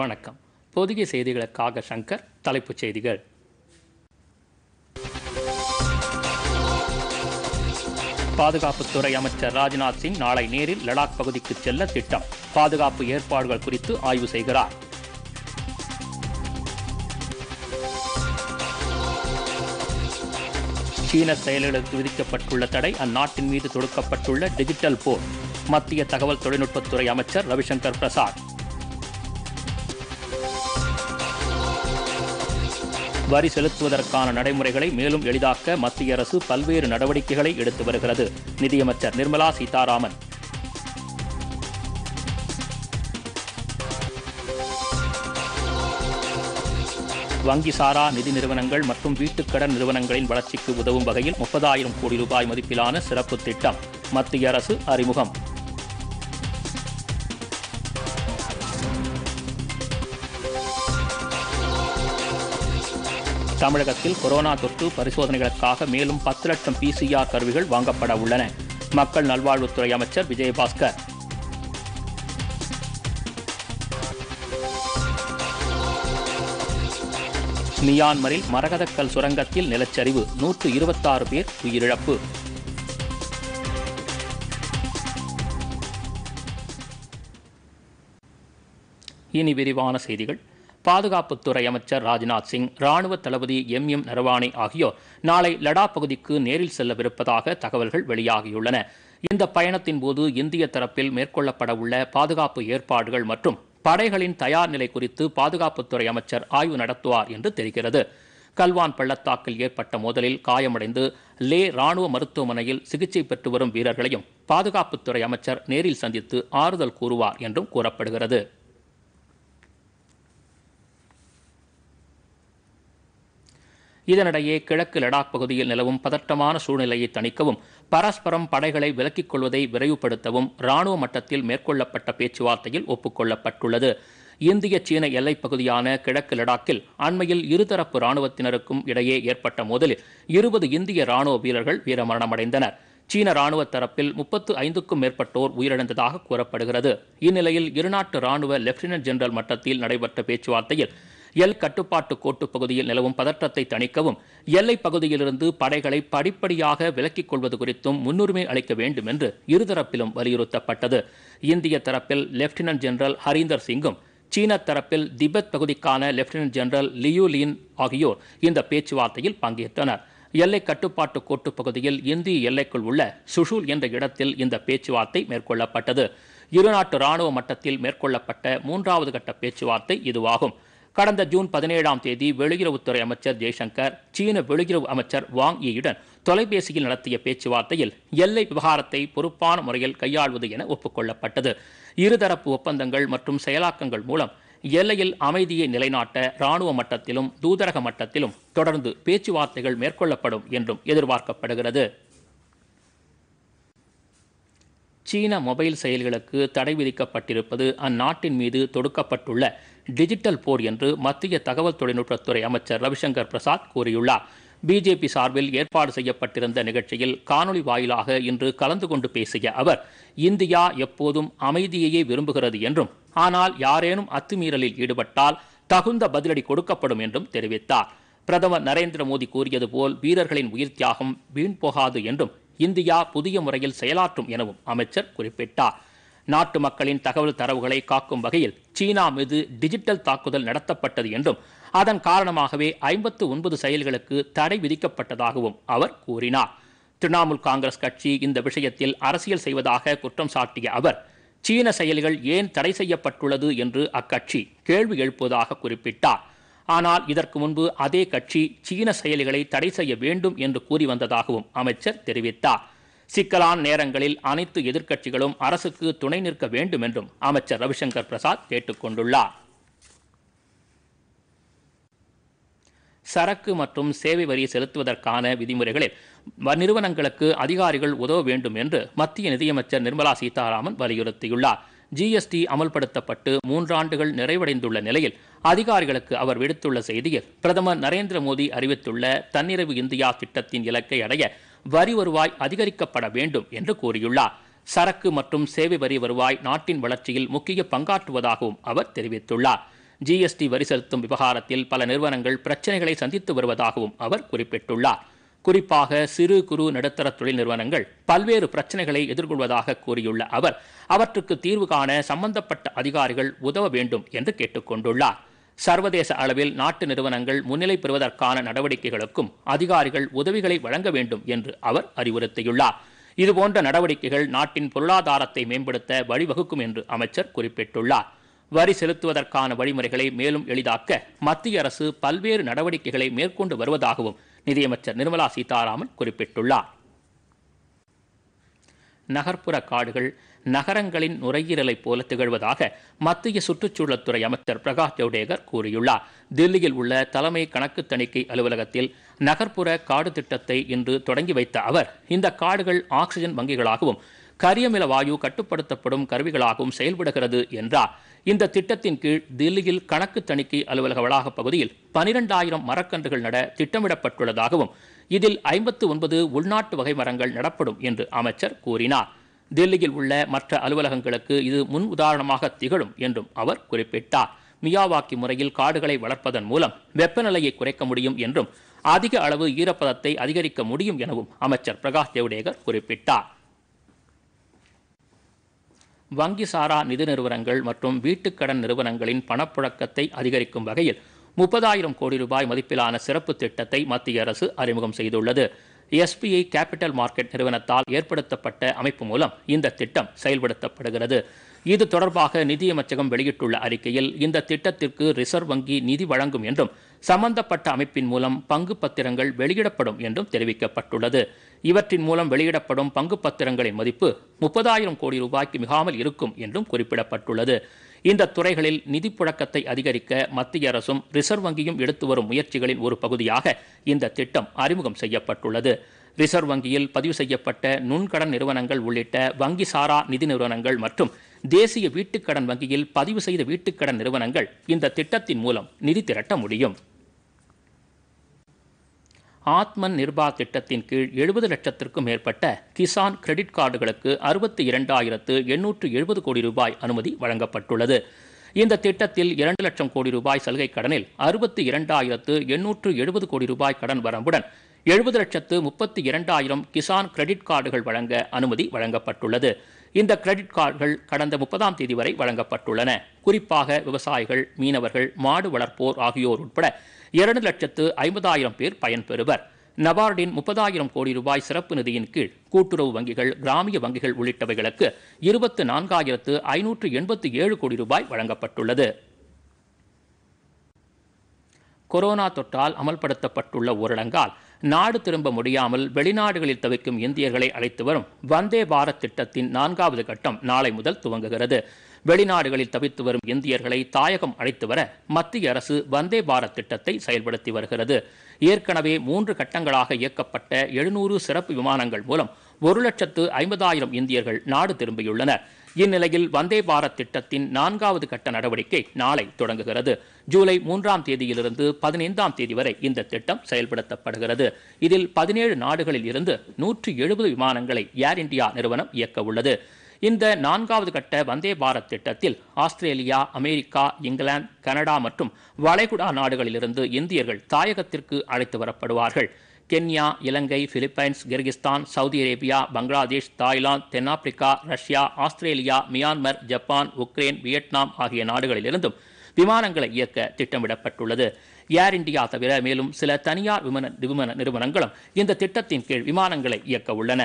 வணக்கம் பொதிக செய்திகளுக்காக சங்கர் தலைப்புச் செய்திகள் பாதுகாப்புத்துறை அமைச்சர் ராஜ்நாத் சிங் நாளை நேரில் லடாக் பகுதிக்கு செல்ல திட்டம் பாதுகாப்பு ஏற்பாடுகள் குறித்து ஆய்வு செய்கிறார் சீன செயல்களுக்கு விதிக்கப்பட்டுள்ள தடை அந்நாட்டின் மீது தொடுக்கப்பட்டுள்ள டிஜிட்டல் போர் மத்திய தகவல் தொழில்நுட்பத்துறை அமைச்சர் ரவிசங்கர் பிரசாத் வரி செலுத்துவதற்கான நடைமுறைகளை மேலும் எளிதாக்க மத்திய அரசு பல்வேறு நடவடிக்கைகளை எடுத்து வருகிறது நிதியமைச்சர் நிர்மலா சீதாராமன் வங்கி சாரா நிதி நிறுவனங்கள் மற்றும் வீட்டுக்கடன் நிறுவனங்களின் வளர்ச்சிக்கு உதவும் வகையில் முப்பதாயிரம் கோடி ரூபாய் மதிப்பிலான சிறப்பு திட்டம் மத்திய அரசு அறிமுகம் தமிழகத்தில் கொரோனா தொற்று பரிசோதனைகளுக்காக மேலும் பத்து லட்சம் பிசிஆர் கருவிகள் வாங்கப்பட உள்ளன மக்கள் நல்வாழ்வுத்துறை அமைச்சர் விஜயபாஸ்கர் மியான்மரில் மரகதக்கல் சுரங்கத்தில் நிலச்சரிவு நூற்று இருபத்தாறு பேர் உயிரிழப்பு இனி விரிவான செய்திகள் பாதுகாப்புத்துறை அமைச்சர் ராஜ்நாத் சிங் ராணுவ தளபதி எம் எம் நரவானே ஆகியோர் நாளை லடாக் பகுதிக்கு நேரில் செல்லவிருப்பதாக தகவல்கள் வெளியாகியுள்ளன இந்த பயணத்தின் போது இந்திய தரப்பில் மேற்கொள்ளப்பட உள்ள பாதுகாப்பு ஏற்பாடுகள் மற்றும் படைகளின் தயார் நிலை குறித்து பாதுகாப்புத்துறை அமைச்சர் ஆய்வு நடத்துவார் என்று தெரிகிறது கல்வான் பள்ளத்தாக்கில் ஏற்பட்ட மோதலில் காயமடைந்து லே ராணுவ மருத்துவமனையில் சிகிச்சை பெற்று வரும் வீரர்களையும் பாதுகாப்புத்துறை அமைச்சர் நேரில் சந்தித்து ஆறுதல் கூறுவார் என்றும் கூறப்படுகிறது இதனிடையே கிழக்கு லடாக் பகுதியில் நிலவும் பதட்டமான சூழ்நிலையை தணிக்கவும் பரஸ்பரம் படைகளை விலக்கிக் கொள்வதை விரைவுபடுத்தவும் ராணுவ மட்டத்தில் மேற்கொள்ளப்பட்ட பேச்சுவார்த்தையில் ஒப்புக்கொள்ளப்பட்டுள்ளது இந்திய சீன எல்லைப் பகுதியான கிழக்கு லடாக்கில் அண்மையில் இருதரப்பு ராணுவத்தினருக்கும் இடையே ஏற்பட்ட மோதலில் இருபது இந்திய ராணுவ வீரர்கள் வீரமரணமடைந்தனர் சீன ராணுவ தரப்பில் முப்பத்து ஐந்துக்கும் மேற்பட்டோர் உயிரிழந்ததாக கூறப்படுகிறது இந்நிலையில் இருநாட்டு ராணுவ லெப்டினன்ட் ஜெனரல் மட்டத்தில் நடைபெற்ற பேச்சுவார்த்தையில் எல் கட்டுப்பாட்டு கோட்டு பகுதியில் நிலவும் பதற்றத்தை தணிக்கவும் எல்லை பகுதியிலிருந்து படைகளை படிப்படியாக விலக்கிக் கொள்வது குறித்தும் முன்னுரிமை அளிக்க வேண்டும் என்று இருதரப்பிலும் வலியுறுத்தப்பட்டது இந்திய தரப்பில் லெப்டினன்ட் ஜெனரல் ஹரீந்தர் சிங்கும் சீன தரப்பில் திபெத் பகுதிக்கான லெப்டினன்ட் ஜெனரல் லியூ லீன் ஆகியோர் இந்த பேச்சுவார்த்தையில் பங்கேற்றனர் எல்லை கட்டுப்பாட்டு கோட்டு பகுதியில் இந்திய எல்லைக்குள் உள்ள சுஷூல் என்ற இடத்தில் இந்த பேச்சுவார்த்தை மேற்கொள்ளப்பட்டது இருநாட்டு ராணுவ மட்டத்தில் மேற்கொள்ளப்பட்ட மூன்றாவது கட்ட பேச்சுவார்த்தை இதுவாகும் கடந்த ஜூன் பதினேழாம் தேதி வெளியுறவுத்துறை அமைச்சர் ஜெய்சங்கர் சீன வெளியுறவு அமைச்சர் வாங் ஈயுடன் தொலைபேசியில் நடத்திய பேச்சுவார்த்தையில் எல்லை விவகாரத்தை பொறுப்பான முறையில் கையாள்வது என ஒப்புக்கொள்ளப்பட்டது இருதரப்பு ஒப்பந்தங்கள் மற்றும் செயலாக்கங்கள் மூலம் எல்லையில் அமைதியை நிலைநாட்ட இராணுவ மட்டத்திலும் தூதரக மட்டத்திலும் தொடர்ந்து பேச்சுவார்த்தைகள் மேற்கொள்ளப்படும் என்றும் எதிர்பார்க்கப்படுகிறது சீன மொபைல் செயல்களுக்கு தடை விதிக்கப்பட்டிருப்பது அந்நாட்டின் மீது தொடுக்கப்பட்டுள்ள டிஜிட்டல் போர் என்று மத்திய தகவல் தொழில்நுட்பத்துறை அமைச்சர் ரவிசங்கர் பிரசாத் கூறியுள்ளார் பிஜேபி சார்பில் ஏற்பாடு செய்யப்பட்டிருந்த நிகழ்ச்சியில் காணொலி வாயிலாக இன்று கலந்து கொண்டு பேசிய அவர் இந்தியா எப்போதும் அமைதியையே விரும்புகிறது என்றும் ஆனால் யாரேனும் அத்துமீறலில் ஈடுபட்டால் தகுந்த பதிலடி கொடுக்கப்படும் என்றும் தெரிவித்தார் பிரதமர் நரேந்திர மோடி கூறியது போல் வீரர்களின் உயிர் தியாகம் வீண் போகாது என்றும் இந்தியா புதிய முறையில் செயலாற்றும் எனவும் அமைச்சர் குறிப்பிட்டார் நாட்டு மக்களின் தகவல் தரவுகளை காக்கும் வகையில் சீனா மீது டிஜிட்டல் தாக்குதல் நடத்தப்பட்டது என்றும் அதன் காரணமாகவே ஐம்பத்து ஒன்பது செயல்களுக்கு தடை விதிக்கப்பட்டதாகவும் அவர் கூறினார் திரிணாமுல் காங்கிரஸ் கட்சி இந்த விஷயத்தில் அரசியல் செய்வதாக குற்றம் சாட்டிய அவர் சீன செயல்கள் ஏன் தடை செய்யப்பட்டுள்ளது என்று அக்கட்சி கேள்வி எழுப்புவதாக குறிப்பிட்டார் ஆனால் இதற்கு முன்பு அதே கட்சி சீன செயலிகளை தடை செய்ய வேண்டும் என்று கூறி வந்ததாகவும் அமைச்சர் தெரிவித்தார் சிக்கலான நேரங்களில் அனைத்து எதிர்க்கட்சிகளும் அரசுக்கு துணை நிற்க வேண்டும் என்றும் அமைச்சர் ரவிசங்கர் பிரசாத் கேட்டுக்கொண்டுள்ளார் சரக்கு மற்றும் சேவை வரி செலுத்துவதற்கான விதிமுறைகளில் நிறுவனங்களுக்கு அதிகாரிகள் உதவ வேண்டும் என்று மத்திய நிதியமைச்சர் நிர்மலா சீதாராமன் வலியுறுத்தியுள்ளார் ஜிஎஸ்டி அமல்படுத்தப்பட்டு மூன்றாண்டுகள் நிறைவடைந்துள்ள நிலையில் அதிகாரிகளுக்கு அவர் விடுத்துள்ள செய்தியில் பிரதமர் நரேந்திர மோடி அறிவித்துள்ள தன்னிறைவு இந்தியா திட்டத்தின் இலக்கை அடைய வரி வருவாய் அதிகரிக்கப்பட வேண்டும் என்று கூறியுள்ளார் சரக்கு மற்றும் சேவை வரி வருவாய் நாட்டின் வளர்ச்சியில் முக்கிய பங்காற்றுவதாகவும் அவர் தெரிவித்துள்ளார் ஜிஎஸ்டி வரி செலுத்தும் விவகாரத்தில் பல நிறுவனங்கள் பிரச்சனைகளை சந்தித்து வருவதாகவும் அவர் குறிப்பிட்டுள்ளார் குறிப்பாக சிறு குறு நடுத்தர தொழில் நிறுவனங்கள் பல்வேறு பிரச்சனைகளை எதிர்கொள்வதாக கூறியுள்ள அவர் அவற்றுக்கு தீர்வு காண சம்பந்தப்பட்ட அதிகாரிகள் உதவ வேண்டும் என்று கேட்டுக்கொண்டுள்ளார் சர்வதேச அளவில் நாட்டு நிறுவனங்கள் முன்னிலை பெறுவதற்கான நடவடிக்கைகளுக்கும் அதிகாரிகள் உதவிகளை வழங்க வேண்டும் என்று அவர் அறிவுறுத்தியுள்ளார் இதுபோன்ற நடவடிக்கைகள் நாட்டின் பொருளாதாரத்தை மேம்படுத்த வழிவகுக்கும் என்று அமைச்சர் குறிப்பிட்டுள்ளார் வரி செலுத்துவதற்கான வழிமுறைகளை மேலும் எளிதாக்க மத்திய அரசு பல்வேறு நடவடிக்கைகளை மேற்கொண்டு வருவதாகவும் நிதியமைச்சர் நிர்மலா சீதாராமன் குறிப்பிட்டுள்ளார் நகர்ப்புற காடுகள் நகரங்களின் நுரையீரலை போல திகழ்வதாக மத்திய சுற்றுச்சூழல்துறை அமைச்சர் பிரகாஷ் ஜவ்டேகர் கூறியுள்ளார் தில்லியில் உள்ள தலைமை கணக்கு தணிக்கை அலுவலகத்தில் நகர்ப்புற காடு திட்டத்தை இன்று தொடங்கி வைத்த அவர் இந்த காடுகள் ஆக்சிஜன் வங்கிகளாகவும் கரியமில வாயு கட்டுப்படுத்தப்படும் கருவிகளாகவும் செயல்படுகிறது என்றார் இந்த திட்டத்தின் கீழ் தில்லியில் கணக்கு தணிக்கை அலுவலக வளாக பகுதியில் பனிரெண்டாயிரம் மரக்கன்றுகள் நட திட்டமிடப்பட்டுள்ளதாகவும் இதில் ஐம்பத்து ஒன்பது உள்நாட்டு வகை மரங்கள் நடப்படும் என்று அமைச்சர் கூறினார் தில்லியில் உள்ள மற்ற அலுவலகங்களுக்கு இது முன் உதாரணமாக திகழும் என்றும் அவர் குறிப்பிட்டார் மியாவாக்கி முறையில் காடுகளை வளர்ப்பதன் மூலம் வெப்பநிலையை குறைக்க முடியும் என்றும் அதிக அளவு ஈரப்பதத்தை அதிகரிக்க முடியும் எனவும் அமைச்சர் பிரகாஷ் ஜவடேகர் குறிப்பிட்டார் வங்கி சாரா நிதி நிறுவனங்கள் மற்றும் வீட்டுக்கடன் நிறுவனங்களின் பணப்புழக்கத்தை அதிகரிக்கும் வகையில் முப்பதாயிரம் கோடி ரூபாய் மதிப்பிலான சிறப்பு திட்டத்தை மத்திய அரசு அறிமுகம் செய்துள்ளது எஸ்பிஐ கேபிட்டல் மார்க்கெட் நிறுவனத்தால் ஏற்படுத்தப்பட்ட அமைப்பு மூலம் இந்த திட்டம் செயல்படுத்தப்படுகிறது இது தொடர்பாக நிதியமைச்சகம் வெளியிட்டுள்ள அறிக்கையில் இந்த திட்டத்திற்கு ரிசர்வ் வங்கி நிதி வழங்கும் என்றும் சம்பந்தப்பட்ட அமைப்பின் மூலம் பங்கு பத்திரங்கள் வெளியிடப்படும் என்றும் தெரிவிக்கப்பட்டுள்ளது இவற்றின் மூலம் வெளியிடப்படும் பங்கு பத்திரங்களின் மதிப்பு முப்பதாயிரம் கோடி ரூபாய்க்கு மிகாமல் இருக்கும் என்றும் குறிப்பிடப்பட்டுள்ளது இந்த துறைகளில் நிதி புழக்கத்தை அதிகரிக்க மத்திய அரசும் ரிசர்வ் வங்கியும் எடுத்து வரும் முயற்சிகளின் ஒரு பகுதியாக இந்த திட்டம் அறிமுகம் செய்யப்பட்டுள்ளது ரிசர்வ் வங்கியில் பதிவு செய்யப்பட்ட நுண்கடன் நிறுவனங்கள் உள்ளிட்ட வங்கி சாரா நிதி நிறுவனங்கள் மற்றும் தேசிய வீட்டுக்கடன் வங்கியில் பதிவு செய்த வீட்டுக்கடன் நிறுவனங்கள் இந்த திட்டத்தின் மூலம் நிதி திரட்ட முடியும் ஆத்மன் நிர்பா திட்டத்தின் கீழ் எழுபது லட்சத்திற்கும் மேற்பட்ட கிசான் கிரெடிட் கார்டுகளுக்கு அறுபத்தி இரண்டாயிரத்து எண்ணூற்று எழுபது கோடி ரூபாய் அனுமதி வழங்கப்பட்டுள்ளது இந்த திட்டத்தில் இரண்டு லட்சம் கோடி ரூபாய் சலுகை கடனில் அறுபத்தி இரண்டாயிரத்து எண்ணூற்று எழுபது கோடி ரூபாய் கடன் வரம்புடன் எழுபது லட்சத்து முப்பத்தி இரண்டாயிரம் கிசான் கிரெடிட் கார்டுகள் வழங்க அனுமதி வழங்கப்பட்டுள்ளது இந்த கிரெடிட் கார்டுகள் கடந்த முப்பதாம் தேதி வரை வழங்கப்பட்டுள்ளன குறிப்பாக விவசாயிகள் மீனவர்கள் மாடு வளர்ப்போர் ஆகியோர் உட்பட இரண்டு லட்சத்து ஐம்பதாயிரம் பேர் பயன்பெறுவர் நபார்டின் முப்பதாயிரம் கோடி ரூபாய் சிறப்பு நிதியின் கீழ் கூட்டுறவு வங்கிகள் கிராமிய வங்கிகள் உள்ளிட்டவைகளுக்கு இருபத்து நான்காயிரத்து ஐநூற்று எண்பத்தி ஏழு கோடி ரூபாய் வழங்கப்பட்டுள்ளது கொரோனா தொற்றால் அமல்படுத்தப்பட்டுள்ள ஊரடங்கால் நாடு திரும்ப முடியாமல் வெளிநாடுகளில் தவிக்கும் இந்தியர்களை அழைத்து வரும் வந்தே பாரத் திட்டத்தின் நான்காவது கட்டம் நாளை முதல் துவங்குகிறது வெளிநாடுகளில் தவித்து வரும் இந்தியர்களை தாயகம் அழைத்து வர மத்திய அரசு வந்தே பாரத் திட்டத்தை செயல்படுத்தி வருகிறது ஏற்கனவே மூன்று கட்டங்களாக இயக்கப்பட்ட எழுநூறு சிறப்பு விமானங்கள் மூலம் ஒரு லட்சத்து ஐம்பதாயிரம் இந்தியர்கள் நாடு திரும்பியுள்ளனர் இந்நிலையில் வந்தே பாரத் திட்டத்தின் நான்காவது கட்ட நடவடிக்கை நாளை தொடங்குகிறது ஜூலை மூன்றாம் தேதியிலிருந்து பதினைந்தாம் தேதி வரை இந்த திட்டம் செயல்படுத்தப்படுகிறது இதில் பதினேழு நாடுகளில் இருந்து நூற்றி எழுபது விமானங்களை ஏர் இந்தியா நிறுவனம் இயக்க உள்ளது இந்த நான்காவது கட்ட வந்தே பாரத் திட்டத்தில் ஆஸ்திரேலியா அமெரிக்கா இங்கிலாந்து கனடா மற்றும் வளைகுடா நாடுகளிலிருந்து இந்தியர்கள் தாயகத்திற்கு அழைத்து வரப்படுவார்கள் Kenya Ilangai Philippines Kyrgyzstan Saudi Arabia Bangladesh Thailand தென்னாப்பிரிக்கா Russia Australia Myanmar Japan Ukraine Vietnam ஆகிய நாடுகளிலிருந்தும் விமானங்களை இயக்க திட்டமிடப்பட்டுள்ளது ஏர் இண்டியா தவிர மேலும் சில தனியார் விமான விமான நிறுவனங்களும் இந்த திட்டத்தின் கீழ் விமானங்களை இயக்க உள்ளன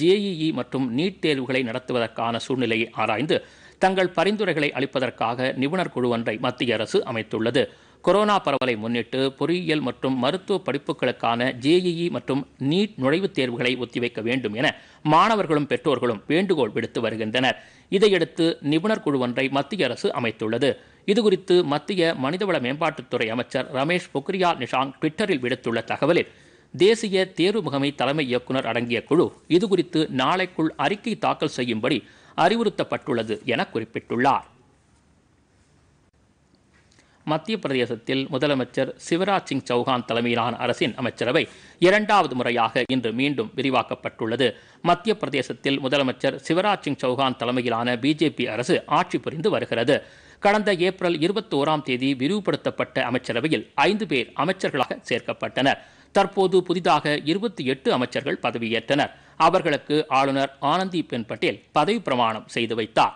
ஜேஇஇ மற்றும் நீட் தேர்வுகளை நடத்துவதற்கான சூழ்நிலையை ஆராய்ந்து தங்கள் பரிந்துரைகளை அளிப்பதற்காக நிபுணர் குழு ஒன்றை மத்திய அரசு அமைத்துள்ளது கொரோனா பரவலை முன்னிட்டு பொறியியல் மற்றும் மருத்துவ படிப்புகளுக்கான ஜேஇஇ மற்றும் நீட் நுழைவுத் தேர்வுகளை ஒத்திவைக்க வேண்டும் என மாணவர்களும் பெற்றோர்களும் வேண்டுகோள் விடுத்து வருகின்றனர் இதையடுத்து நிபுணர் குழு ஒன்றை மத்திய அரசு அமைத்துள்ளது இதுகுறித்து மத்திய மனிதவள மேம்பாட்டுத்துறை அமைச்சர் ரமேஷ் பொக்ரியால் நிஷாங் ட்விட்டரில் விடுத்துள்ள தகவலில் தேசிய தேர்வு முகமை தலைமை இயக்குநர் அடங்கிய குழு இதுகுறித்து நாளைக்குள் அறிக்கை தாக்கல் செய்யும்படி அறிவுறுத்தப்பட்டுள்ளது என குறிப்பிட்டுள்ளார் மத்திய பிரதேசத்தில் முதலமைச்சர் சிவராஜ் சிங் சௌகான் தலைமையிலான அரசின் அமைச்சரவை இரண்டாவது முறையாக இன்று மீண்டும் விரிவாக்கப்பட்டுள்ளது மத்திய பிரதேசத்தில் முதலமைச்சர் சிவராஜ் சிங் சௌகான் தலைமையிலான பிஜேபி அரசு ஆட்சி புரிந்து வருகிறது கடந்த ஏப்ரல் இருபத்தி ஓராம் தேதி விரிவுபடுத்தப்பட்ட அமைச்சரவையில் ஐந்து பேர் அமைச்சர்களாக சேர்க்கப்பட்டனர் தற்போது புதிதாக இருபத்தி எட்டு அமைச்சர்கள் பதவியேற்றனர் அவர்களுக்கு ஆளுநர் ஆனந்தி பென் பட்டேல் பதவி பிரமாணம் செய்து வைத்தார்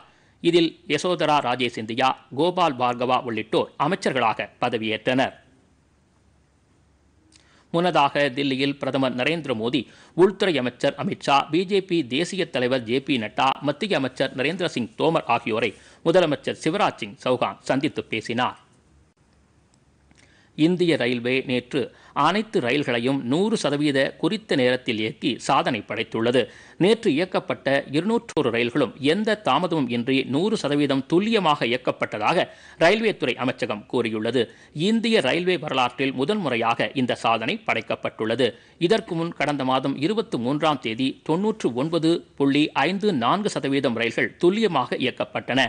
இதில் யசோதரா ராஜே சிந்தியா கோபால் பார்கவா உள்ளிட்டோர் அமைச்சர்களாக பதவியேற்றனர் முன்னதாக தில்லியில் பிரதமர் நரேந்திர மோடி உள்துறை அமைச்சர் அமித்ஷா பிஜேபி தேசிய தலைவர் ஜே பி நட்டா மத்திய அமைச்சர் நரேந்திர சிங் தோமர் ஆகியோரை முதலமைச்சர் சிவராஜ் சிங் சௌகான் சந்தித்து பேசினார் இந்திய ரயில்வே நேற்று அனைத்து ரயில்களையும் நூறு சதவீத குறித்த நேரத்தில் இயக்கி சாதனை படைத்துள்ளது நேற்று இயக்கப்பட்ட இருநூற்றோரு ரயில்களும் எந்த தாமதமும் இன்றி நூறு சதவீதம் துல்லியமாக இயக்கப்பட்டதாக ரயில்வே துறை அமைச்சகம் கூறியுள்ளது இந்திய ரயில்வே வரலாற்றில் முதன்முறையாக இந்த சாதனை படைக்கப்பட்டுள்ளது இதற்கு முன் கடந்த மாதம் இருபத்தி மூன்றாம் தேதி தொன்னூற்று ஒன்பது புள்ளி ஐந்து நான்கு சதவீதம் ரயில்கள் துல்லியமாக இயக்கப்பட்டன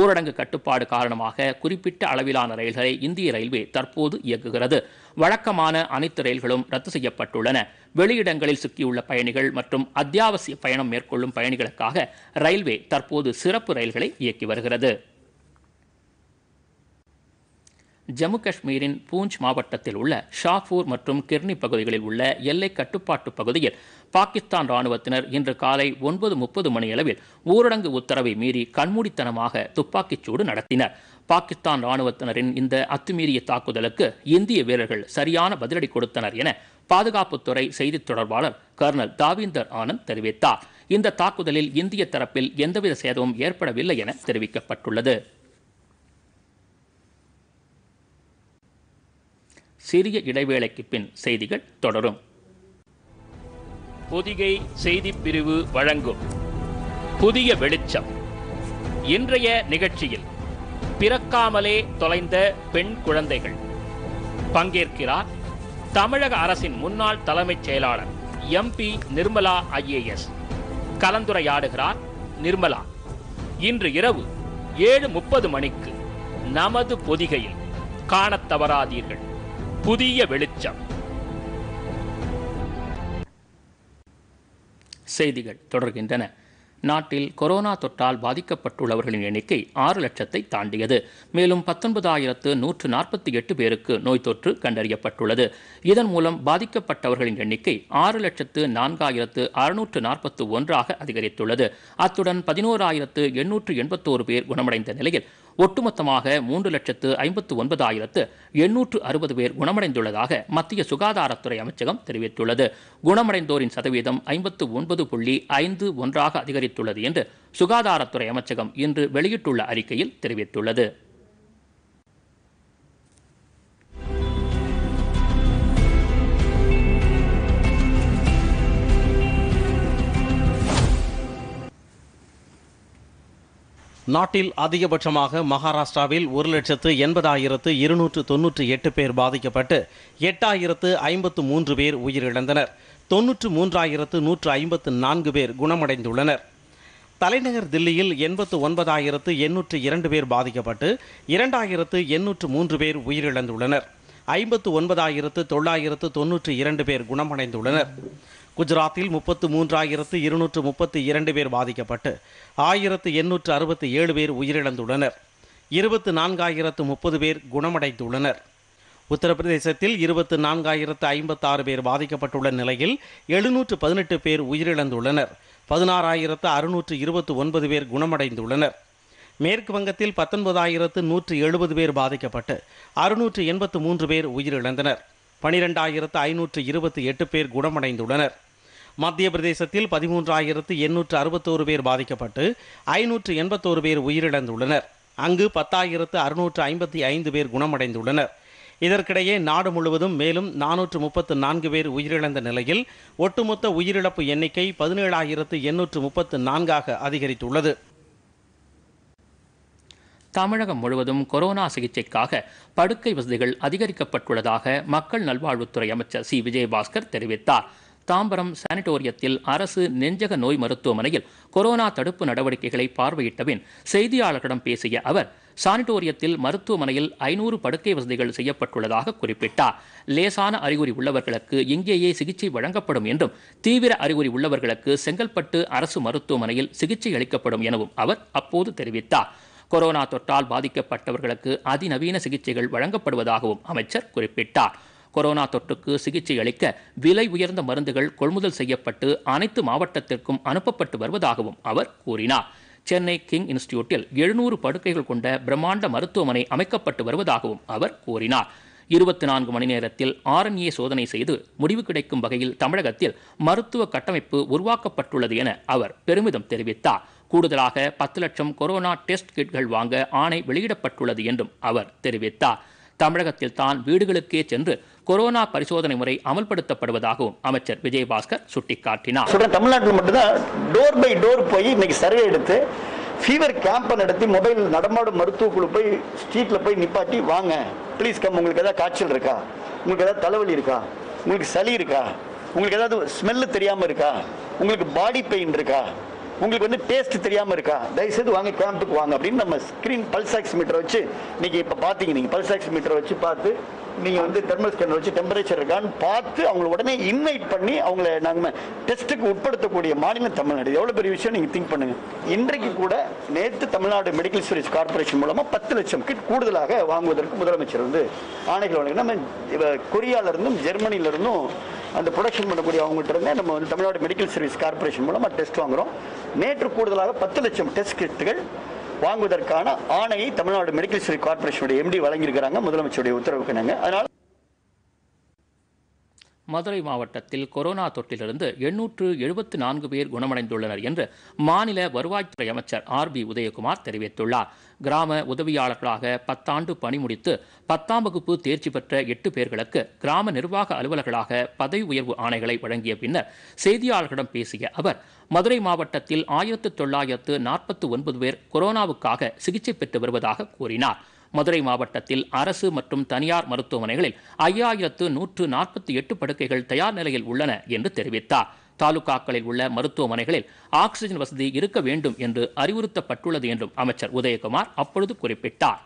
ஊரடங்கு கட்டுப்பாடு காரணமாக குறிப்பிட்ட அளவிலான ரயில்களை இந்திய ரயில்வே தற்போது இயக்குகிறது வழக்கமான அனைத்து ரயில்களும் ரத்து செய்யப்பட்டுள்ளன வெளியிடங்களில் சிக்கியுள்ள பயணிகள் மற்றும் அத்தியாவசிய பயணம் மேற்கொள்ளும் பயணிகளுக்காக ரயில்வே தற்போது சிறப்பு ரயில்களை இயக்கி வருகிறது ஜம்மு காஷ்மீரின் பூஞ்ச் மாவட்டத்தில் உள்ள ஷாபூர் மற்றும் கிர்னி பகுதிகளில் உள்ள எல்லை கட்டுப்பாட்டு பகுதியில் பாகிஸ்தான் ராணுவத்தினர் இன்று காலை ஒன்பது முப்பது மணியளவில் ஊரடங்கு உத்தரவை மீறி கண்மூடித்தனமாக துப்பாக்கிச்சூடு நடத்தினர் பாகிஸ்தான் ராணுவத்தினரின் இந்த அத்துமீறிய தாக்குதலுக்கு இந்திய வீரர்கள் சரியான பதிலடி கொடுத்தனர் என பாதுகாப்புத்துறை செய்தித் தொடர்பாளர் கர்னல் தாவீந்தர் ஆனந்த் தெரிவித்தார் இந்த தாக்குதலில் இந்திய தரப்பில் எந்தவித சேதமும் ஏற்படவில்லை என தெரிவிக்கப்பட்டுள்ளது சிறிய இடைவேளைக்கு பின் செய்திகள் தொடரும் பொதிகை பிரிவு வழங்கும் புதிய வெளிச்சம் இன்றைய நிகழ்ச்சியில் பிறக்காமலே தொலைந்த பெண் குழந்தைகள் பங்கேற்கிறார் தமிழக அரசின் முன்னாள் தலைமைச் செயலாளர் எம்பி நிர்மலா ஐஏஎஸ் கலந்துரையாடுகிறார் நிர்மலா இன்று இரவு ஏழு முப்பது மணிக்கு நமது பொதிகையில் காணத் தவறாதீர்கள் புதிய வெளிச்சம் செய்திகள் தொடர்கின்றன நாட்டில் கொரோனா தொற்றால் பாதிக்கப்பட்டுள்ளவர்களின் எண்ணிக்கை ஆறு லட்சத்தை தாண்டியது மேலும் பத்தொன்பதாயிரத்து நூற்று நாற்பத்தி எட்டு பேருக்கு நோய் தொற்று கண்டறியப்பட்டுள்ளது இதன் மூலம் பாதிக்கப்பட்டவர்களின் எண்ணிக்கை ஆறு லட்சத்து நான்காயிரத்து அறுநூற்று நாற்பத்து ஒன்றாக அதிகரித்துள்ளது அத்துடன் பதினோராயிரத்து எண்ணூற்று எண்பத்தோரு பேர் குணமடைந்த நிலையில் ஒட்டுமொத்தமாக மூன்று லட்சத்து ஐம்பத்து ஒன்பதாயிரத்து எண்ணூற்று அறுபது பேர் குணமடைந்துள்ளதாக மத்திய சுகாதாரத்துறை அமைச்சகம் தெரிவித்துள்ளது குணமடைந்தோரின் சதவீதம் ஐம்பத்து ஒன்பது புள்ளி ஐந்து ஒன்றாக அதிகரித்துள்ளது என்று சுகாதாரத்துறை அமைச்சகம் இன்று வெளியிட்டுள்ள அறிக்கையில் தெரிவித்துள்ளது நாட்டில் அதிகபட்சமாக மகாராஷ்டிராவில் ஒரு லட்சத்து எண்பதாயிரத்து இருநூற்று தொன்னூற்றி எட்டு பேர் பாதிக்கப்பட்டு எட்டாயிரத்து ஐம்பத்து மூன்று பேர் உயிரிழந்தனர் தொன்னூற்று மூன்றாயிரத்து நூற்று ஐம்பத்து நான்கு பேர் குணமடைந்துள்ளனர் தலைநகர் தில்லியில் எண்பத்து ஒன்பதாயிரத்து எண்ணூற்று இரண்டு பேர் பாதிக்கப்பட்டு இரண்டாயிரத்து எண்ணூற்று மூன்று பேர் உயிரிழந்துள்ளனர் ஐம்பத்து ஒன்பதாயிரத்து தொள்ளாயிரத்து தொன்னூற்றி இரண்டு பேர் குணமடைந்துள்ளனர் குஜராத்தில் முப்பத்து மூன்றாயிரத்து இருநூற்று முப்பத்து இரண்டு பேர் பாதிக்கப்பட்டு ஆயிரத்து எண்ணூற்று அறுபத்தி ஏழு பேர் உயிரிழந்துள்ளனர் இருபத்து நான்காயிரத்து முப்பது பேர் குணமடைந்துள்ளனர் உத்தரப்பிரதேசத்தில் இருபத்து நான்காயிரத்து ஐம்பத்தாறு பேர் பாதிக்கப்பட்டுள்ள நிலையில் எழுநூற்று பதினெட்டு பேர் உயிரிழந்துள்ளனர் பதினாறாயிரத்து அறுநூற்று இருபத்து ஒன்பது பேர் குணமடைந்துள்ளனர் மேற்கு வங்கத்தில் பத்தொன்பதாயிரத்து நூற்று எழுபது பேர் பாதிக்கப்பட்டு அறுநூற்று எண்பத்து மூன்று பேர் உயிரிழந்தனர் பனிரெண்டாயிரத்து ஐநூற்று இருபத்தி எட்டு பேர் குணமடைந்துள்ளனர் மத்திய பிரதேசத்தில் பதிமூன்றாயிரத்து எண்ணூற்று அறுபத்தோரு பேர் பாதிக்கப்பட்டு ஐநூற்று எண்பத்தோரு பேர் உயிரிழந்துள்ளனர் அங்கு பத்தாயிரத்து அறுநூற்று ஐம்பத்தி ஐந்து பேர் குணமடைந்துள்ளனர் இதற்கிடையே நாடு முழுவதும் மேலும் நானூற்று முப்பத்து நான்கு பேர் உயிரிழந்த நிலையில் ஒட்டுமொத்த உயிரிழப்பு எண்ணிக்கை பதினேழாயிரத்து எண்ணூற்று முப்பத்து நான்காக அதிகரித்துள்ளது தமிழகம் முழுவதும் கொரோனா சிகிச்சைக்காக படுக்கை வசதிகள் அதிகரிக்கப்பட்டுள்ளதாக மக்கள் நல்வாழ்வுத்துறை அமைச்சர் சி விஜயபாஸ்கர் தெரிவித்தார் தாம்பரம் சானிட்டோரியத்தில் அரசு நெஞ்சக நோய் மருத்துவமனையில் கொரோனா தடுப்பு நடவடிக்கைகளை பார்வையிட்டபின் செய்தியாளர்களிடம் பேசிய அவர் சானிட்டோரியத்தில் மருத்துவமனையில் ஐநூறு படுக்கை வசதிகள் செய்யப்பட்டுள்ளதாக குறிப்பிட்டார் லேசான அறிகுறி உள்ளவர்களுக்கு இங்கேயே சிகிச்சை வழங்கப்படும் என்றும் தீவிர அறிகுறி உள்ளவர்களுக்கு செங்கல்பட்டு அரசு மருத்துவமனையில் சிகிச்சை அளிக்கப்படும் எனவும் அவர் அப்போது தெரிவித்தார் கொரோனா தொற்றால் பாதிக்கப்பட்டவர்களுக்கு அதிநவீன சிகிச்சைகள் வழங்கப்படுவதாகவும் அமைச்சர் குறிப்பிட்டார் கொரோனா தொற்றுக்கு சிகிச்சை அளிக்க விலை உயர்ந்த மருந்துகள் கொள்முதல் செய்யப்பட்டு அனைத்து மாவட்டத்திற்கும் அனுப்பப்பட்டு வருவதாகவும் அவர் கூறினார் சென்னை கிங் இன்ஸ்டிடியூட்டில் எழுநூறு படுக்கைகள் கொண்ட பிரம்மாண்ட மருத்துவமனை அமைக்கப்பட்டு வருவதாகவும் அவர் கூறினார் இருபத்தி நான்கு மணி நேரத்தில் ஆர்என்ஏ சோதனை செய்து முடிவு கிடைக்கும் வகையில் தமிழகத்தில் மருத்துவ கட்டமைப்பு உருவாக்கப்பட்டுள்ளது என அவர் பெருமிதம் தெரிவித்தார் கூடுதலாக பத்து லட்சம் கொரோனா டெஸ்ட் கிட்கள் வாங்க ஆணை வெளியிடப்பட்டுள்ளது என்றும் அவர் தெரிவித்தார் தமிழகத்தில் தான் வீடுகளுக்கே சென்று கொரோனா பரிசோதனை முறை அமல்படுத்தப்படுவதாகவும் அமைச்சர் விஜயபாஸ்கர் சுட்டிக்காட்டினார் தமிழ்நாட்டில் மட்டும்தான் டோர் பை டோர் போய் இன்னைக்கு சர்வே எடுத்து ஃபீவர் கேம்ப் நடத்தி மொபைல் நடமாடும் மருத்துவ குழு போய் ஸ்ட்ரீட்டில் போய் நிப்பாட்டி வாங்க ப்ளீஸ் கம் உங்களுக்கு எதாவது காய்ச்சல் இருக்கா உங்களுக்கு எதாவது தலைவலி இருக்கா உங்களுக்கு சளி இருக்கா உங்களுக்கு ஏதாவது ஸ்மெல்லு தெரியாமல் இருக்கா உங்களுக்கு பாடி பெயின் இருக்கா உங்களுக்கு வந்து டேஸ்ட் தெரியாமல் இருக்கா தயவுசெய்து வாங்க கேம்புக்கு வாங்க அப்படின்னு நம்ம ஸ்க்ரீன் பல்ஸ் ஆக்ஸ் மீட்டர் வச்சு நீங்கள் இப்போ பார்த்தீங்க நீங்கள் பல்ஸ் ஆக்ஸ் மீட்டர் வச்சு பார்த்து நீங்கள் வந்து தெர்மல் ஸ்கேனர் வச்சு டெம்பரேச்சர் இருக்கான்னு பார்த்து அவங்கள உடனே இன்வைட் பண்ணி அவங்கள நாங்கள் டெஸ்ட்டுக்கு உட்படுத்தக்கூடிய மாநிலம் தமிழ்நாடு எவ்வளோ பெரிய விஷயம் நீங்கள் திங்க் பண்ணுங்கள் இன்றைக்கு கூட நேற்று தமிழ்நாடு மெடிக்கல் சர்வீஸ் கார்பரேஷன் மூலமாக பத்து லட்சம் கிட் கூடுதலாக வாங்குவதற்கு முதலமைச்சர் வந்து ஆணைகள் வழங்க நம்ம ஜெர்மனில ஜெர்மனியிலிருந்தும் அந்த ப்ரொடக்ஷன் பண்ணக்கூடிய அவங்கள்ட்ட இருந்தே நம்ம வந்து தமிழ்நாடு மெடிக்கல் சர்வீஸ் கார்பரேஷன் மூலமாக டெஸ்ட் வாங்குகிறோம் நேற்று கூடுதலாக பத்து லட்சம் டெஸ்ட் கிட்டுகள் வாங்குவதற்கான ஆணையை தமிழ்நாடு மெடிக்கல் சர்வீஸ் கார்பரேஷனுடைய எம்டி வழங்கியிருக்கிறாங்க முதலமைச்சருடைய உத்தரவுக்கு நாங்கள் அதனால் மதுரை மாவட்டத்தில் கொரோனா தொற்றிலிருந்து எண்ணூற்று எழுபத்து நான்கு பேர் குணமடைந்துள்ளனர் என்று மாநில வருவாய்த்துறை அமைச்சர் ஆர் பி உதயகுமார் தெரிவித்துள்ளார் கிராம உதவியாளர்களாக பத்தாண்டு பணி முடித்து பத்தாம் வகுப்பு தேர்ச்சி பெற்ற எட்டு பேர்களுக்கு கிராம நிர்வாக அலுவலர்களாக பதவி உயர்வு ஆணைகளை வழங்கிய பின்னர் செய்தியாளர்களிடம் பேசிய அவர் மதுரை மாவட்டத்தில் ஆயிரத்து தொள்ளாயிரத்து நாற்பத்தி ஒன்பது பேர் கொரோனாவுக்காக சிகிச்சை பெற்று வருவதாக கூறினார் மதுரை மாவட்டத்தில் அரசு மற்றும் தனியார் மருத்துவமனைகளில் ஐயாயிரத்து நூற்று நாற்பத்தி எட்டு படுக்கைகள் தயார் நிலையில் உள்ளன என்று தெரிவித்தார் தாலுகாக்களில் உள்ள மருத்துவமனைகளில் ஆக்சிஜன் வசதி இருக்க வேண்டும் என்று அறிவுறுத்தப்பட்டுள்ளது என்றும் அமைச்சர் உதயகுமார் அப்பொழுது குறிப்பிட்டார்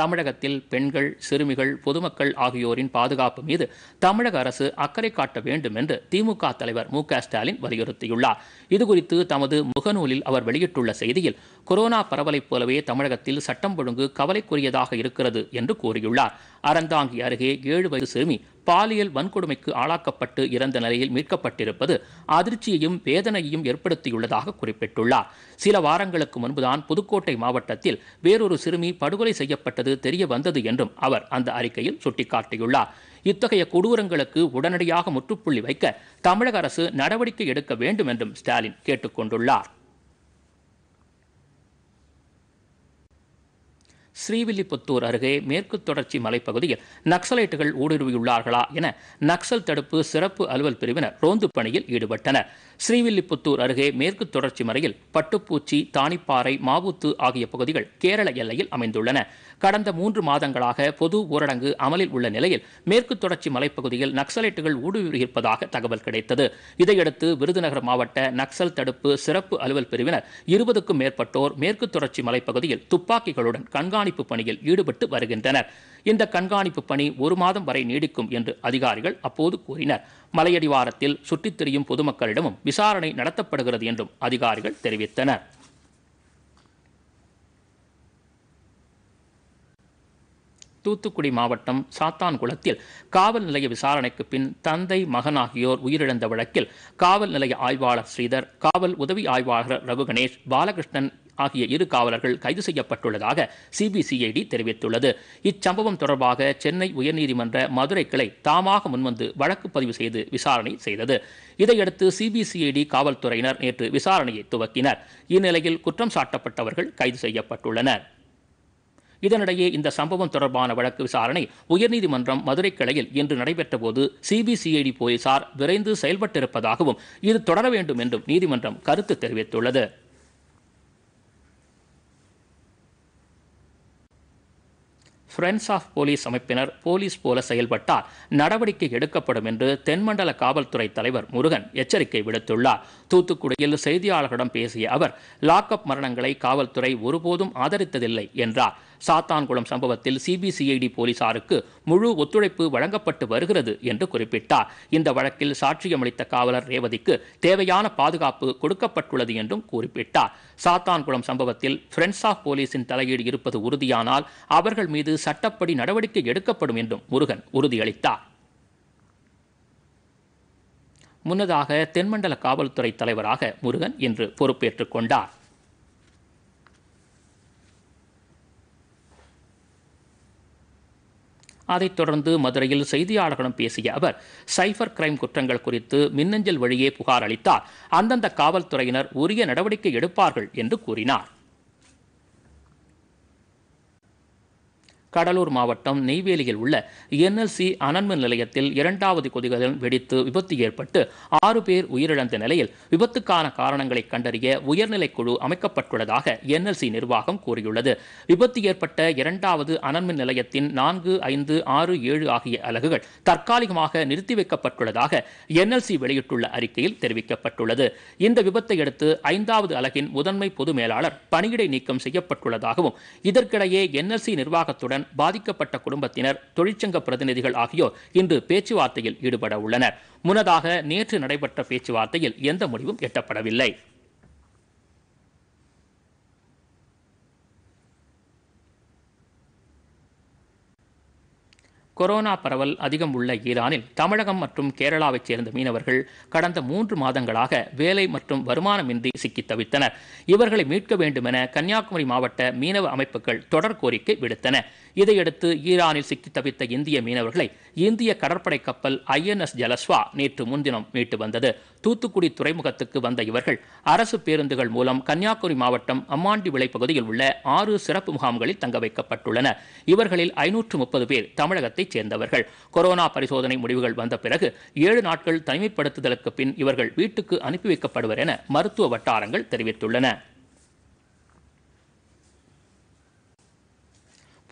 தமிழகத்தில் பெண்கள் சிறுமிகள் பொதுமக்கள் ஆகியோரின் பாதுகாப்பு மீது தமிழக அரசு அக்கறை காட்ட வேண்டும் என்று திமுக தலைவர் மு ஸ்டாலின் வலியுறுத்தியுள்ளார் இதுகுறித்து தமது முகநூலில் அவர் வெளியிட்டுள்ள செய்தியில் கொரோனா பரவலைப் போலவே தமிழகத்தில் சட்டம் ஒழுங்கு கவலைக்குரியதாக இருக்கிறது என்று கூறியுள்ளார் அறந்தாங்கி அருகே ஏழு வயது சிறுமி பாலியல் வன்கொடுமைக்கு ஆளாக்கப்பட்டு இறந்த நிலையில் மீட்கப்பட்டிருப்பது அதிர்ச்சியையும் வேதனையையும் ஏற்படுத்தியுள்ளதாக குறிப்பிட்டுள்ளார் சில வாரங்களுக்கு முன்புதான் புதுக்கோட்டை மாவட்டத்தில் வேறொரு சிறுமி படுகொலை செய்யப்பட்டது தெரிய வந்தது என்றும் அவர் அந்த அறிக்கையில் சுட்டிக்காட்டியுள்ளார் இத்தகைய கொடூரங்களுக்கு உடனடியாக முற்றுப்புள்ளி வைக்க தமிழக அரசு நடவடிக்கை எடுக்க வேண்டும் என்றும் ஸ்டாலின் கேட்டுக்கொண்டுள்ளார் ஸ்ரீவில்லிபுத்தூர் அருகே மேற்கு தொடர்ச்சி மலைப்பகுதியில் நக்சலைட்டுகள் ஊடுருவியுள்ளார்களா என நக்சல் தடுப்பு சிறப்பு அலுவல் பிரிவினர் ரோந்து பணியில் ஈடுபட்டனர் ஸ்ரீவில்லிபுத்தூர் அருகே மேற்கு தொடர்ச்சி மலையில் பட்டுப்பூச்சி தானிப்பாறை மாவூத்து ஆகிய பகுதிகள் கேரள எல்லையில் அமைந்துள்ளன கடந்த மூன்று மாதங்களாக பொது ஊரடங்கு அமலில் உள்ள நிலையில் மேற்கு தொடர்ச்சி மலைப்பகுதியில் நக்சலைட்டுகள் ஊடுருவியிருப்பதாக தகவல் கிடைத்தது இதையடுத்து விருதுநகர் மாவட்ட நக்சல் தடுப்பு சிறப்பு அலுவல் பிரிவினர் இருபதுக்கும் மேற்பட்டோர் மேற்கு தொடர்ச்சி மலைப்பகுதியில் துப்பாக்கிகளுடன் கண்காணி கண்காணிப்பு பணியில் ஈடுபட்டு வருகின்றனர் இந்த கண்காணிப்பு பணி ஒரு மாதம் வரை நீடிக்கும் என்று அதிகாரிகள் அப்போது கூறினர் மலையடிவாரத்தில் சுற்றித் திரியும் பொதுமக்களிடமும் விசாரணை நடத்தப்படுகிறது என்றும் அதிகாரிகள் தெரிவித்தனர் தூத்துக்குடி மாவட்டம் சாத்தான்குளத்தில் காவல் நிலைய விசாரணைக்கு பின் தந்தை மகன் ஆகியோர் உயிரிழந்த வழக்கில் காவல் நிலைய ஆய்வாளர் ஸ்ரீதர் காவல் உதவி ஆய்வாளர் ரகுகணேஷ் பாலகிருஷ்ணன் ஆகிய இரு காவலர்கள் கைது செய்யப்பட்டுள்ளதாக சிபிசிஐடி தெரிவித்துள்ளது இச்சம்பவம் தொடர்பாக சென்னை உயர்நீதிமன்ற மதுரை கிளை தாமாக முன்வந்து வழக்கு பதிவு செய்து விசாரணை செய்தது இதையடுத்து சிபிசிஐடி காவல்துறையினர் நேற்று விசாரணையை துவக்கினர் இந்நிலையில் குற்றம் சாட்டப்பட்டவர்கள் கைது செய்யப்பட்டுள்ளனா் இதனிடையே இந்த சம்பவம் தொடர்பான வழக்கு விசாரணை உயர்நீதிமன்றம் மதுரை கிளையில் இன்று நடைபெற்ற போது சிபிசிஐடி போலீசார் விரைந்து செயல்பட்டிருப்பதாகவும் இது தொடர வேண்டும் என்றும் நீதிமன்றம் கருத்து தெரிவித்துள்ளது ஃப்ரெண்ட்ஸ் ஆஃப் போலீஸ் அமைப்பினர் போலீஸ் போல செயல்பட்டால் நடவடிக்கை எடுக்கப்படும் என்று தென்மண்டல காவல்துறை தலைவர் முருகன் எச்சரிக்கை விடுத்துள்ளார் தூத்துக்குடியில் செய்தியாளர்களிடம் பேசிய அவர் லாக்அப் மரணங்களை காவல்துறை ஒருபோதும் ஆதரித்ததில்லை என்றார் சாத்தான்குளம் சம்பவத்தில் சிபிசிஐடி போலீசாருக்கு முழு ஒத்துழைப்பு வழங்கப்பட்டு வருகிறது என்று குறிப்பிட்டார் இந்த வழக்கில் சாட்சியமளித்த காவலர் ரேவதிக்கு தேவையான பாதுகாப்பு கொடுக்கப்பட்டுள்ளது என்றும் குறிப்பிட்டார் சாத்தான்குளம் சம்பவத்தில் ஃப்ரெண்ட்ஸ் ஆஃப் போலீஸின் தலையீடு இருப்பது உறுதியானால் அவர்கள் மீது சட்டப்படி நடவடிக்கை எடுக்கப்படும் என்றும் முருகன் உறுதியளித்தார் முன்னதாக தென்மண்டல காவல்துறை தலைவராக முருகன் இன்று பொறுப்பேற்றுக் கொண்டார் அதைத் தொடர்ந்து மதுரையில் செய்தியாளர்களிடம் பேசிய அவர் சைபர் கிரைம் குற்றங்கள் குறித்து மின்னஞ்சல் வழியே புகார் அளித்தால் அந்தந்த காவல்துறையினர் உரிய நடவடிக்கை எடுப்பார்கள் என்று கூறினார் கடலூர் மாவட்டம் நெய்வேலியில் உள்ள என்எல்சி அனன்மின் நிலையத்தில் இரண்டாவது கொதிகலன் வெடித்து விபத்து ஏற்பட்டு ஆறு பேர் உயிரிழந்த நிலையில் விபத்துக்கான காரணங்களை கண்டறிய உயர்நிலை குழு அமைக்கப்பட்டுள்ளதாக என்எல்சி நிர்வாகம் கூறியுள்ளது விபத்து ஏற்பட்ட இரண்டாவது அனன்மின் நிலையத்தின் நான்கு ஐந்து ஆறு ஏழு ஆகிய அலகுகள் தற்காலிகமாக நிறுத்தி வைக்கப்பட்டுள்ளதாக என்எல்சி வெளியிட்டுள்ள அறிக்கையில் தெரிவிக்கப்பட்டுள்ளது இந்த விபத்தை அடுத்து ஐந்தாவது அலகின் முதன்மை பொது மேலாளர் பணியிடை நீக்கம் செய்யப்பட்டுள்ளதாகவும் இதற்கிடையே என்எல்சி நிர்வாகத்துடன் உடன் பாதிக்கப்பட்ட குடும்பத்தினர் தொழிற்சங்க பிரதிநிதிகள் ஆகியோர் இன்று பேச்சுவார்த்தையில் ஈடுபட உள்ளனர் முன்னதாக நேற்று நடைபெற்ற பேச்சுவார்த்தையில் எந்த முடிவும் எட்டப்படவில்லை கொரோனா பரவல் அதிகம் உள்ள ஈரானில் தமிழகம் மற்றும் கேரளாவைச் சேர்ந்த மீனவர்கள் கடந்த மூன்று மாதங்களாக வேலை மற்றும் வருமானமின்றி சிக்கி தவித்தனர் இவர்களை மீட்க வேண்டுமென கன்னியாகுமரி மாவட்ட மீனவ அமைப்புகள் தொடர் கோரிக்கை விடுத்தன இதையடுத்து ஈரானில் சிக்கி தவித்த இந்திய மீனவர்களை இந்திய கடற்படை கப்பல் ஐஎன்எஸ் ஜலஸ்வா நேற்று முன்தினம் மீட்டு வந்தது தூத்துக்குடி துறைமுகத்துக்கு வந்த இவர்கள் அரசு பேருந்துகள் மூலம் கன்னியாகுமரி மாவட்டம் அம்மாண்டி விளை பகுதியில் உள்ள ஆறு சிறப்பு முகாம்களில் தங்க வைக்கப்பட்டுள்ளனர் இவர்களில் ஐநூற்று முப்பது பேர் தமிழகத்தைச் சேர்ந்தவர்கள் கொரோனா பரிசோதனை முடிவுகள் வந்த பிறகு ஏழு நாட்கள் தனிமைப்படுத்துதலுக்கு பின் இவர்கள் வீட்டுக்கு அனுப்பி வைக்கப்படுவர் என மருத்துவ வட்டாரங்கள் தெரிவித்துள்ளன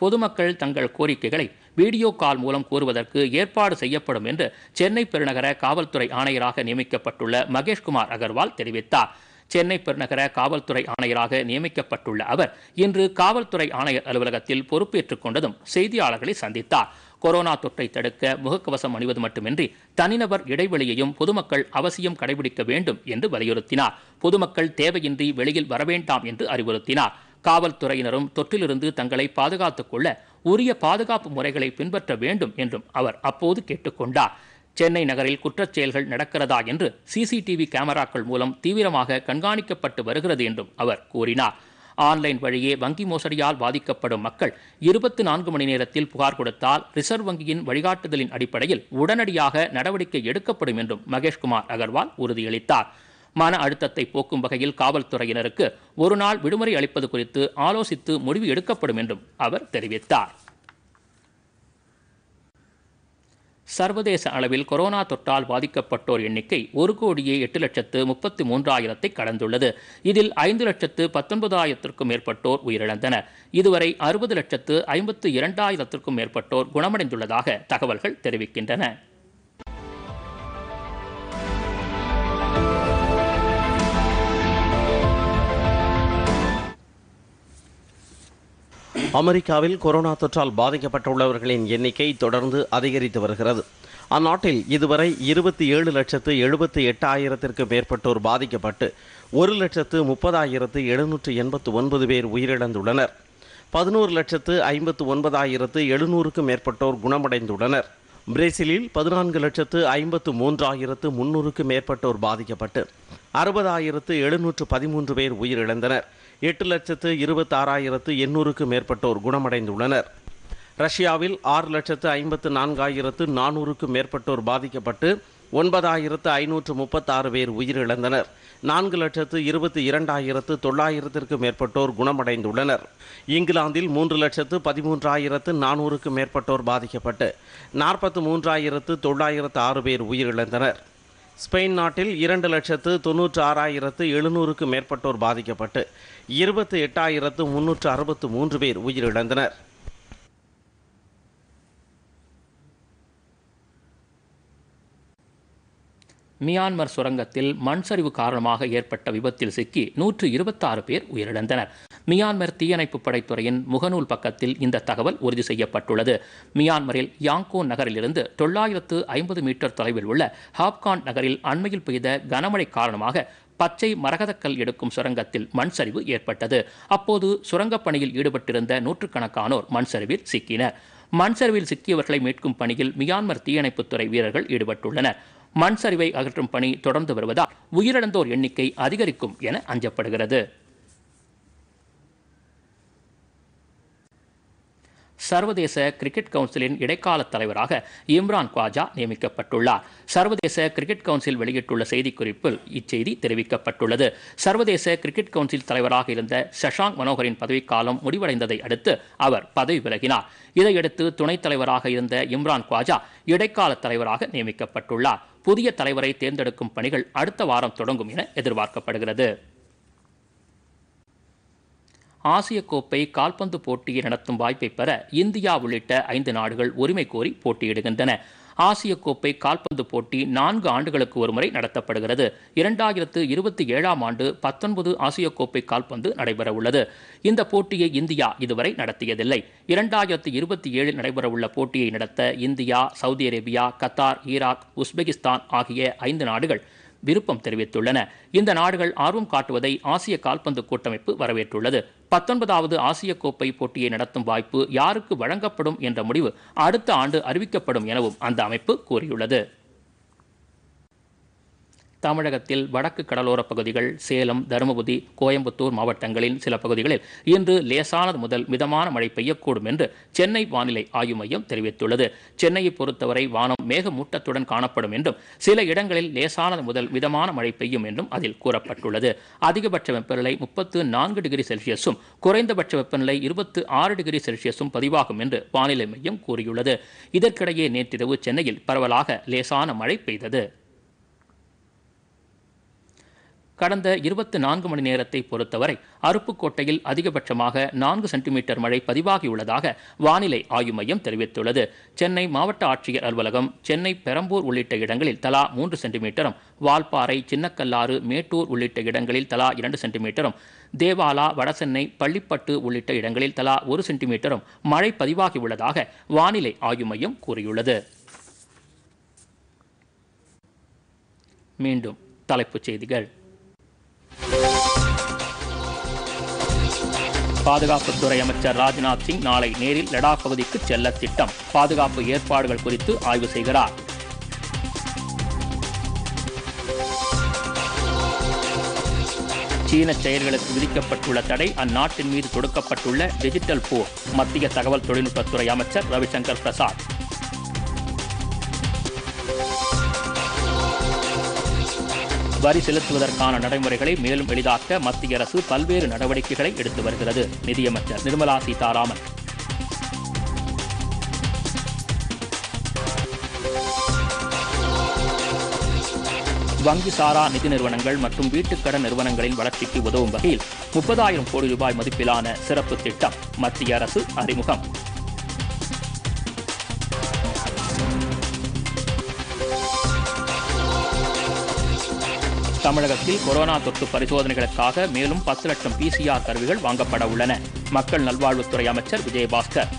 பொதுமக்கள் தங்கள் கோரிக்கைகளை வீடியோ கால் மூலம் கூறுவதற்கு ஏற்பாடு செய்யப்படும் என்று சென்னை பெருநகர காவல்துறை ஆணையராக நியமிக்கப்பட்டுள்ள மகேஷ்குமார் அகர்வால் தெரிவித்தார் சென்னை பெருநகர காவல்துறை ஆணையராக நியமிக்கப்பட்டுள்ள அவர் இன்று காவல்துறை ஆணையர் அலுவலகத்தில் பொறுப்பேற்றுக் கொண்டதும் செய்தியாளர்களை சந்தித்தார் கொரோனா தொற்றை தடுக்க முகக்கவசம் அணிவது மட்டுமின்றி தனிநபர் இடைவெளியையும் பொதுமக்கள் அவசியம் கடைபிடிக்க வேண்டும் என்று வலியுறுத்தினார் பொதுமக்கள் தேவையின்றி வெளியில் வரவேண்டாம் என்று அறிவுறுத்தினார் காவல்துறையினரும் தொற்றிலிருந்து தங்களை பாதுகாத்துக் கொள்ள உரிய பாதுகாப்பு முறைகளை பின்பற்ற வேண்டும் என்றும் அவர் அப்போது கேட்டுக்கொண்டார் சென்னை நகரில் குற்றச்செயல்கள் செயல்கள் நடக்கிறதா என்று சிசிடிவி கேமராக்கள் மூலம் தீவிரமாக கண்காணிக்கப்பட்டு வருகிறது என்றும் அவர் கூறினார் ஆன்லைன் வழியே வங்கி மோசடியால் பாதிக்கப்படும் மக்கள் இருபத்தி நான்கு மணி நேரத்தில் புகார் கொடுத்தால் ரிசர்வ் வங்கியின் வழிகாட்டுதலின் அடிப்படையில் உடனடியாக நடவடிக்கை எடுக்கப்படும் என்றும் மகேஷ்குமார் அகர்வால் உறுதியளித்தார் மன அழுத்தத்தை போக்கும் வகையில் காவல்துறையினருக்கு ஒரு நாள் விடுமுறை அளிப்பது குறித்து ஆலோசித்து முடிவு எடுக்கப்படும் என்றும் அவர் தெரிவித்தார் சர்வதேச அளவில் கொரோனா தொற்றால் பாதிக்கப்பட்டோர் எண்ணிக்கை ஒரு கோடியே எட்டு லட்சத்து முப்பத்தி மூன்றாயிரத்தை கடந்துள்ளது இதில் ஐந்து லட்சத்து பத்தொன்பதாயிரத்திற்கும் மேற்பட்டோர் உயிரிழந்தனர் இதுவரை அறுபது லட்சத்து ஐம்பத்து இரண்டாயிரத்திற்கும் மேற்பட்டோர் குணமடைந்துள்ளதாக தகவல்கள் தெரிவிக்கின்றன அமெரிக்காவில் கொரோனா தொற்றால் பாதிக்கப்பட்டுள்ளவர்களின் எண்ணிக்கை தொடர்ந்து அதிகரித்து வருகிறது அந்நாட்டில் இதுவரை இருபத்தி ஏழு லட்சத்து எழுபத்தி எட்டாயிரத்திற்கும் மேற்பட்டோர் பாதிக்கப்பட்டு ஒரு லட்சத்து முப்பதாயிரத்து எழுநூற்று எண்பத்து ஒன்பது பேர் உயிரிழந்துள்ளனர் பதினோரு லட்சத்து ஐம்பத்து ஒன்பதாயிரத்து எழுநூறுக்கும் மேற்பட்டோர் குணமடைந்துள்ளனர் பிரேசிலில் பதினான்கு லட்சத்து ஐம்பத்து மூன்றாயிரத்து முன்னூறுக்கும் மேற்பட்டோர் பாதிக்கப்பட்டு அறுபதாயிரத்து எழுநூற்று பதிமூன்று பேர் உயிரிழந்தனர் எட்டு லட்சத்து இருபத்தாறாயிரத்து எண்ணூறுக்கு மேற்பட்டோர் குணமடைந்துள்ளனர் ரஷ்யாவில் ஆறு லட்சத்து ஐம்பத்து நான்காயிரத்து நானூறுக்கும் மேற்பட்டோர் பாதிக்கப்பட்டு ஒன்பதாயிரத்து ஐநூற்று முப்பத்தாறு பேர் உயிரிழந்தனர் நான்கு லட்சத்து இருபத்தி இரண்டாயிரத்து தொள்ளாயிரத்திற்கு மேற்பட்டோர் குணமடைந்துள்ளனர் இங்கிலாந்தில் மூன்று லட்சத்து பதிமூன்றாயிரத்து நானூறுக்கும் மேற்பட்டோர் பாதிக்கப்பட்டு நாற்பத்து மூன்றாயிரத்து தொள்ளாயிரத்து ஆறு பேர் உயிரிழந்தனர் ஸ்பெயின் நாட்டில் இரண்டு லட்சத்து தொன்னூற்று ஆறாயிரத்து எழுநூறுக்கு மேற்பட்டோர் பாதிக்கப்பட்டு இருபத்தி எட்டாயிரத்து முன்னூற்று அறுபத்து மூன்று பேர் உயிரிழந்தனர் மியான்மர் சுரங்கத்தில் மண் சரிவு காரணமாக ஏற்பட்ட விபத்தில் சிக்கி நூற்று இருபத்தாறு பேர் உயிரிழந்தனர் மியான்மர் தீயணைப்பு படைத்துறையின் முகநூல் பக்கத்தில் இந்த தகவல் உறுதி செய்யப்பட்டுள்ளது மியான்மரில் யாங்கோ நகரிலிருந்து தொள்ளாயிரத்து ஐம்பது மீட்டர் தொலைவில் உள்ள ஹாப்கான் நகரில் அண்மையில் பெய்த கனமழை காரணமாக பச்சை மரகதக்கல் எடுக்கும் சுரங்கத்தில் மண் சரிவு ஏற்பட்டது அப்போது சுரங்கப் பணியில் ஈடுபட்டிருந்த நூற்றுக்கணக்கானோர் மண் சரிவில் சிக்கினர் மண் சரிவில் சிக்கியவர்களை மீட்கும் பணியில் மியான்மர் தீயணைப்புத்துறை வீரர்கள் ஈடுபட்டுள்ளனர் மண் சரிவை அகற்றும் பணி தொடர்ந்து வருவதால் உயிரிழந்தோர் எண்ணிக்கை அதிகரிக்கும் என அஞ்சப்படுகிறது சர்வதேச கிரிக்கெட் கவுன்சிலின் இடைக்கால தலைவராக இம்ரான் குவாஜா நியமிக்கப்பட்டுள்ளார் சர்வதேச கிரிக்கெட் கவுன்சில் வெளியிட்டுள்ள செய்திக்குறிப்பில் இச்செய்தி தெரிவிக்கப்பட்டுள்ளது சர்வதேச கிரிக்கெட் கவுன்சில் தலைவராக இருந்த சஷாங் மனோகரின் பதவிக்காலம் முடிவடைந்ததை அடுத்து அவர் பதவி விலகினார் இதையடுத்து துணைத் தலைவராக இருந்த இம்ரான் குவாஜா இடைக்கால தலைவராக நியமிக்கப்பட்டுள்ளார் புதிய தலைவரை தேர்ந்தெடுக்கும் பணிகள் அடுத்த வாரம் தொடங்கும் என எதிர்பார்க்கப்படுகிறது ஆசிய கோப்பை கால்பந்து போட்டியை நடத்தும் வாய்ப்பை பெற இந்தியா உள்ளிட்ட ஐந்து நாடுகள் உரிமை கோரி போட்டியிடுகின்றன ஆசிய கோப்பை கால்பந்து போட்டி நான்கு ஆண்டுகளுக்கு ஒருமுறை நடத்தப்படுகிறது இரண்டாயிரத்து இருபத்தி ஏழாம் ஆண்டு பத்தொன்பது ஆசிய கோப்பை கால்பந்து நடைபெறவுள்ளது இந்த போட்டியை இந்தியா இதுவரை நடத்தியதில்லை இரண்டாயிரத்து இருபத்தி ஏழில் நடைபெறவுள்ள போட்டியை நடத்த India Saudi Arabia Qatar Iraq Uzbekistan ஆகிய ஐந்து நாடுகள் விருப்பம் தெரிவித்துள்ளன இந்த நாடுகள் ஆர்வம் காட்டுவதை ஆசிய கால்பந்து கூட்டமைப்பு வரவேற்றுள்ளது பத்தொன்பதாவது ஆசிய கோப்பை போட்டியை நடத்தும் வாய்ப்பு யாருக்கு வழங்கப்படும் என்ற முடிவு அடுத்த ஆண்டு அறிவிக்கப்படும் எனவும் அந்த அமைப்பு கூறியுள்ளது தமிழகத்தில் வடக்கு கடலோரப் பகுதிகள் சேலம் தருமபுரி கோயம்புத்தூர் மாவட்டங்களின் சில பகுதிகளில் இன்று லேசானது முதல் மிதமான மழை பெய்யக்கூடும் என்று சென்னை வானிலை ஆய்வு மையம் தெரிவித்துள்ளது சென்னையை பொறுத்தவரை வானம் மேகமூட்டத்துடன் காணப்படும் என்றும் சில இடங்களில் லேசானது முதல் மிதமான மழை பெய்யும் என்றும் அதில் கூறப்பட்டுள்ளது அதிகபட்ச வெப்பநிலை முப்பத்து நான்கு டிகிரி செல்சியஸும் குறைந்தபட்ச வெப்பநிலை இருபத்து ஆறு டிகிரி செல்சியஸும் பதிவாகும் என்று வானிலை மையம் கூறியுள்ளது இதற்கிடையே நேற்றிரவு சென்னையில் பரவலாக லேசான மழை பெய்தது கடந்த இருபத்தி நான்கு மணி நேரத்தை பொறுத்தவரை அருப்புக்கோட்டையில் அதிகபட்சமாக நான்கு சென்டிமீட்டர் மழை பதிவாகியுள்ளதாக வானிலை ஆய்வு மையம் தெரிவித்துள்ளது சென்னை மாவட்ட ஆட்சியர் அலுவலகம் சென்னை பெரம்பூர் உள்ளிட்ட இடங்களில் தலா மூன்று சென்டிமீட்டரும் வால்பாறை சின்னக்கல்லாறு மேட்டூர் உள்ளிட்ட இடங்களில் தலா இரண்டு சென்டிமீட்டரும் தேவாலா வடசென்னை பள்ளிப்பட்டு உள்ளிட்ட இடங்களில் தலா ஒரு சென்டிமீட்டரும் மழை பதிவாகியுள்ளதாக வானிலை ஆய்வு மையம் கூறியுள்ளது மீண்டும் தலைப்புச் செய்திகள் பாதுகாப்புத்துறை அமைச்சர் ராஜ்நாத் சிங் நாளை நேரில் லடாக் பகுதிக்கு செல்ல திட்டம் பாதுகாப்பு ஏற்பாடுகள் குறித்து ஆய்வு செய்கிறார் சீன செயல்களுக்கு விதிக்கப்பட்டுள்ள தடை அந்நாட்டின் மீது தொடுக்கப்பட்டுள்ள டிஜிட்டல் போர் மத்திய தகவல் தொழில்நுட்பத்துறை அமைச்சர் ரவிசங்கர் பிரசாத் வரி செலுத்துவதற்கான நடைமுறைகளை மேலும் எளிதாக்க மத்திய அரசு பல்வேறு நடவடிக்கைகளை எடுத்து வருகிறது நிதியமைச்சர் நிர்மலா சீதாராமன் வங்கி சாரா நிதி நிறுவனங்கள் மற்றும் வீட்டுக்கடன் நிறுவனங்களின் வளர்ச்சிக்கு உதவும் வகையில் முப்பதாயிரம் கோடி ரூபாய் மதிப்பிலான சிறப்பு திட்டம் மத்திய அரசு அறிமுகம் தமிழகத்தில் கொரோனா தொற்று பரிசோதனைகளுக்காக மேலும் பத்து லட்சம் பிசிஆர் கருவிகள் வாங்கப்பட உள்ளன மக்கள் நல்வாழ்வுத்துறை அமைச்சர் விஜயபாஸ்கர்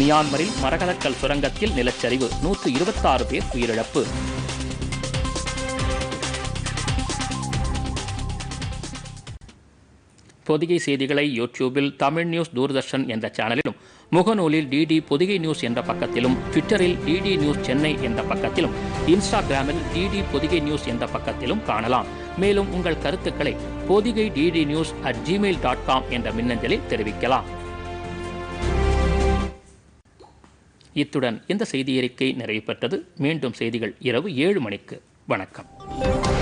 மியான்மரில் மரகதக்கல் சுரங்கத்தில் நிலச்சரிவு நூற்று இருபத்தாறு பேர் உயிரிழப்பு பொதிகை செய்திகளை யூடியூபில் தமிழ் நியூஸ் தூர்தர்ஷன் என்ற சேனலிலும் முகநூலில் டிடி பொதிகை நியூஸ் என்ற பக்கத்திலும் ட்விட்டரில் டிடி நியூஸ் சென்னை என்ற பக்கத்திலும் இன்ஸ்டாகிராமில் டிடி பொதிகை நியூஸ் என்ற பக்கத்திலும் காணலாம் மேலும் உங்கள் கருத்துக்களை Podhigai DD news at Gmail dot com என்ற மின்னஞ்சலில் தெரிவிக்கலாம் இத்துடன் இந்த செய்தியறிக்கை நிறைவு பெற்றது மீண்டும் செய்திகள் இரவு ஏழு மணிக்கு வணக்கம்